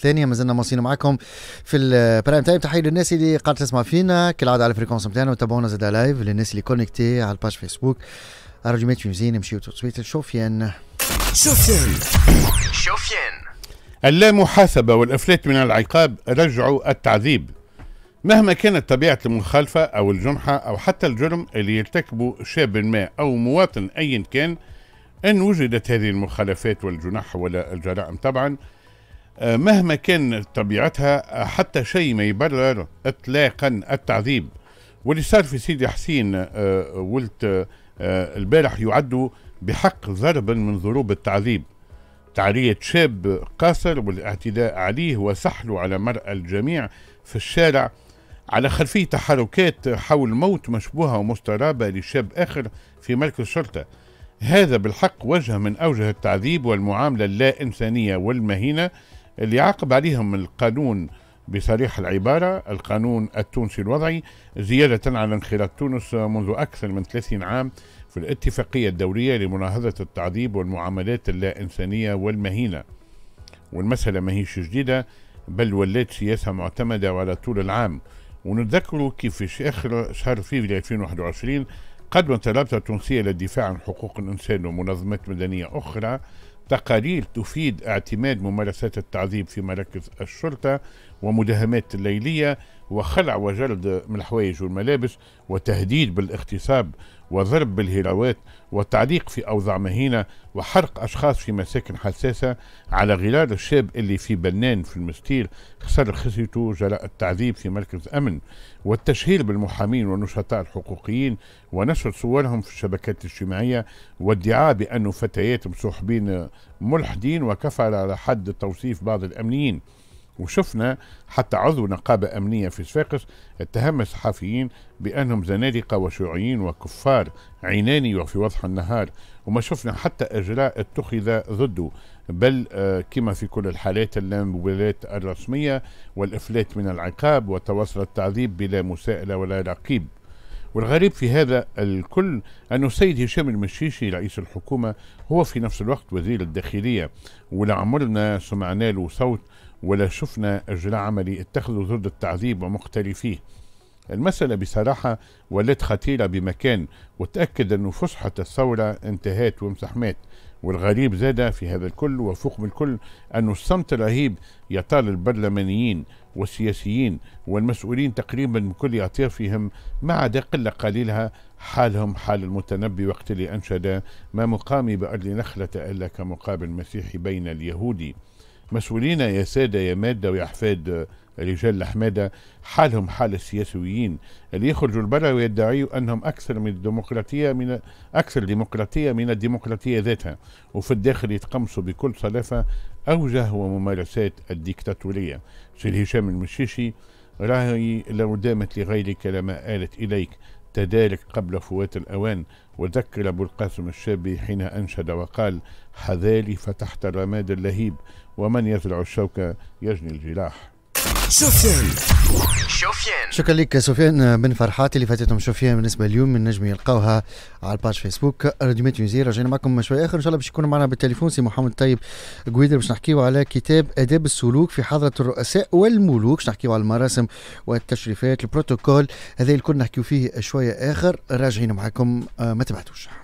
ثانية مازلنا مواصلين معكم في البرايم تايم تحية للناس اللي قاعدة تسمع فينا كالعادة على الفريكونس نتاعنا وتابعونا زاد لايف للناس اللي كونكتي على الباج فيسبوك راديو ميت مزيان نمشيو تو شوفيان شوفيان شوفيان شوفيان. اللا محاسبة والإفلات من العقاب رجعوا التعذيب مهما كانت طبيعة المخالفة أو الجنحة أو حتى الجرم اللي يرتكبه شاب ما أو مواطن أيا كان إن وجدت هذه المخالفات والجنح ولا الجرائم طبعا آه، مهما كان طبيعتها آه، حتى شيء ما يبرر اطلاقا التعذيب واللي صار في سيدي حسين آه، ولد البارح يعد بحق ضربا من ضروب التعذيب تعرية شاب قاصر والاعتداء عليه وسحله على مرأى الجميع في الشارع على خلفية تحركات حول موت مشبوهة ومسترابة لشاب آخر في مركز الشرطة هذا بالحق وجه من أوجه التعذيب والمعاملة اللا إنسانية والمهينة اللي عاقب عليهم القانون بصريح العبارة القانون التونسي الوضعي زيادة على انخراط تونس منذ أكثر من 30 عام في الاتفاقية الدولية لمناهضة التعذيب والمعاملات اللا إنسانية والمهينة والمسألة ماهيش جديدة بل ولات سياسة معتمدة على طول العام ونتذكروا كيف في آخر شهر فيفري 2021 قدمت رابطة التونسية للدفاع عن حقوق الإنسان ومنظمات مدنية أخرى تقارير تفيد اعتماد ممارسات التعذيب في مراكز الشرطة ومداهمات الليلية وخلع وجلد من الحوايج والملابس وتهديد بالاغتصاب وضرب بالهراوات والتعليق في أوضاع مهينة وحرق أشخاص في مساكن حساسة على غرار الشاب اللي في بنان في المستير خسر خسيته جراء التعذيب في مركز أمن والتشهير بالمحامين والنشطاء الحقوقيين ونشر صورهم في الشبكات الاجتماعية وادعاء بأنه فتيات مصاحبين ملحدين وكفر على حد توصيف بعض الأمنيين وشفنا حتى عضو نقابة أمنية في صفاقس اتهم الصحفيين بأنهم زنادقة وشيوعيين وكفار عيناني وفي وضح النهار وما شفنا حتى إجراء اتخذ ضده بل آه، كما في كل الحالات اللامبالاة الرسمية والإفلات من العقاب وتواصل التعذيب بلا مساءلة ولا رقيب والغريب في هذا الكل أن السيد هشام المشيشي رئيس الحكومة هو في نفس الوقت وزير الداخلية ولعمرنا سمعنا له صوت ولا شفنا اجراء عملي اتخذوا ضد التعذيب ومختلفيه المسألة بصراحة ولات خطيرة بمكان وتأكد أن فسحة الثورة انتهت ومسحمات والغريب زاد في هذا الكل وفوق من الكل أن الصمت الرهيب يطال البرلمانيين والسياسيين والمسؤولين تقريبا بكل أطيافهم ما عدا قلة قليلها حالهم حال المتنبي وقت اللي أنشد ما مقامي بأرض نخلة إلا كمقابل مسيحي بين اليهودي مسؤولين يا سادة يا مادة ويا أحفاد آه، رجال الاحماده حالهم حال السياسيين اللي يخرجوا البرا ويدعيوا أنهم أكثر من الديمقراطية من أكثر ديمقراطية من الديمقراطية ذاتها وفي الداخل يتقمصوا بكل صلافة أوجه وممارسات الديكتاتورية سيد هشام المشيشي راهي لو دامت لغيرك لما آلت إليك تدارك قبل فوات الأوان وذكر أبو القاسم الشابي حين أنشد وقال حذالي فتحت الرماد اللهيب ومن يزرع الشوكة يجني الجلاح شوفيان شكرا لك سفيان بن فرحات اللي فاتتهم شوفيان بالنسبه اليوم من نجم يلقاوها على الباج فيسبوك راديو تونسي رجعنا معكم شوي اخر ان شاء الله باش يكون معنا بالتليفون سي محمد طيب قويدر باش نحكيو على كتاب اداب السلوك في حضره الرؤساء والملوك باش نحكيو على المراسم والتشريفات البروتوكول هذا الكل نحكيو فيه شويه اخر راجعين معكم آه، ما تبعتوش